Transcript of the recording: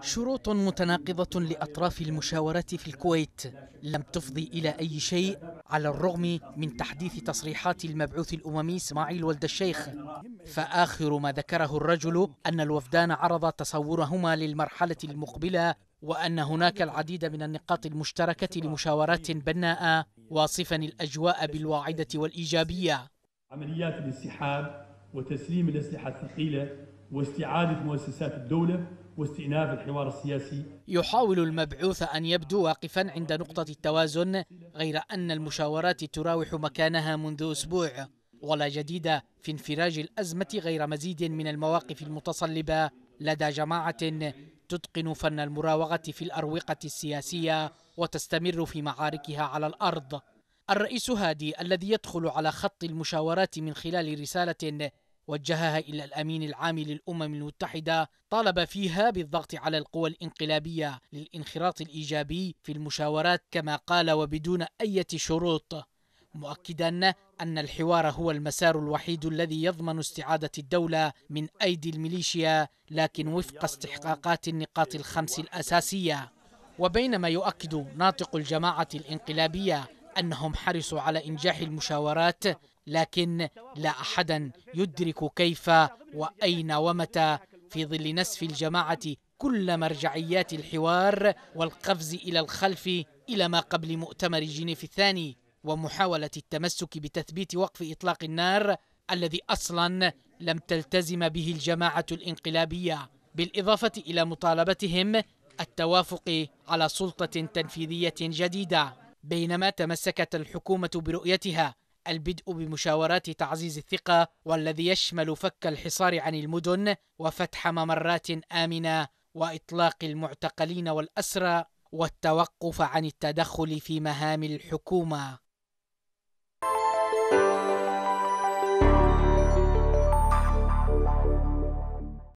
شروط متناقضة لأطراف المشاورات في الكويت لم تفضي إلى أي شيء على الرغم من تحديث تصريحات المبعوث الأممي إسماعيل ولد الشيخ فآخر ما ذكره الرجل أن الوفدان عرض تصورهما للمرحلة المقبلة وأن هناك العديد من النقاط المشتركة لمشاورات بناءة واصفا الأجواء بالواعدة والإيجابية عمليات الانسحاب وتسليم الأسلحة الثقيلة واستعادة مؤسسات الدولة واستئناف الحوار السياسي يحاول المبعوث أن يبدو واقفا عند نقطة التوازن غير أن المشاورات تراوح مكانها منذ أسبوع ولا جديد في انفراج الأزمة غير مزيد من المواقف المتصلبة لدى جماعة تتقن فن المراوغة في الأروقة السياسية وتستمر في معاركها على الأرض الرئيس هادي الذي يدخل على خط المشاورات من خلال رسالة وجهها إلى الأمين العام للأمم المتحدة طالب فيها بالضغط على القوى الانقلابية للانخراط الإيجابي في المشاورات كما قال وبدون أي شروط مؤكدا أن الحوار هو المسار الوحيد الذي يضمن استعادة الدولة من أيدي الميليشيا لكن وفق استحقاقات النقاط الخمس الأساسية وبينما يؤكد ناطق الجماعة الانقلابية أنهم حرصوا على إنجاح المشاورات لكن لا أحدا يدرك كيف وأين ومتى في ظل نسف الجماعة كل مرجعيات الحوار والقفز إلى الخلف إلى ما قبل مؤتمر جنيف الثاني ومحاولة التمسك بتثبيت وقف إطلاق النار الذي أصلا لم تلتزم به الجماعة الإنقلابية بالإضافة إلى مطالبتهم التوافق على سلطة تنفيذية جديدة بينما تمسكت الحكومة برؤيتها البدء بمشاورات تعزيز الثقة والذي يشمل فك الحصار عن المدن وفتح ممرات آمنة وإطلاق المعتقلين والأسرى والتوقف عن التدخل في مهام الحكومة